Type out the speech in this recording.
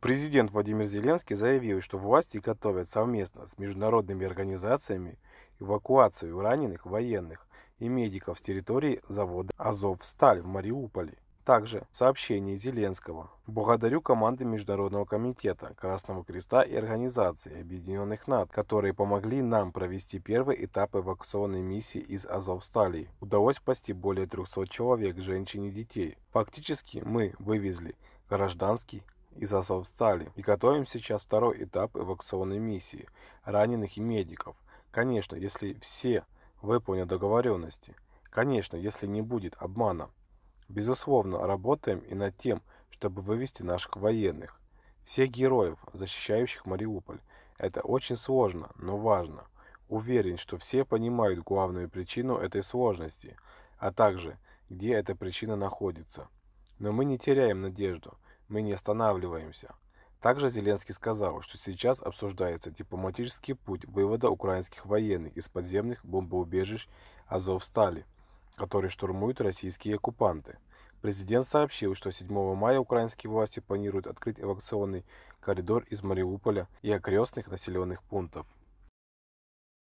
Президент Владимир Зеленский заявил, что власти готовят совместно с международными организациями эвакуацию раненых военных и медиков с территории завода «Азовсталь» в Мариуполе. Также в сообщении Зеленского «Благодарю команды Международного комитета Красного Креста и Организации Объединенных НАТО, которые помогли нам провести первый этап эвакуационной миссии из Азовстали. Удалось спасти более 300 человек, женщин и детей. Фактически мы вывезли гражданский из Азов и готовим сейчас второй этап эвакуационной миссии – раненых и медиков. Конечно, если все выполнят договоренности. Конечно, если не будет обмана. Безусловно, работаем и над тем, чтобы вывести наших военных. Всех героев, защищающих Мариуполь. Это очень сложно, но важно. Уверен, что все понимают главную причину этой сложности, а также, где эта причина находится. Но мы не теряем надежду – мы не останавливаемся. Также Зеленский сказал, что сейчас обсуждается дипломатический путь вывода украинских военных из подземных бомбоубежищ Азовстали, которые штурмуют российские оккупанты. Президент сообщил, что 7 мая украинские власти планируют открыть эвакуационный коридор из Мариуполя и окрестных населенных пунктов.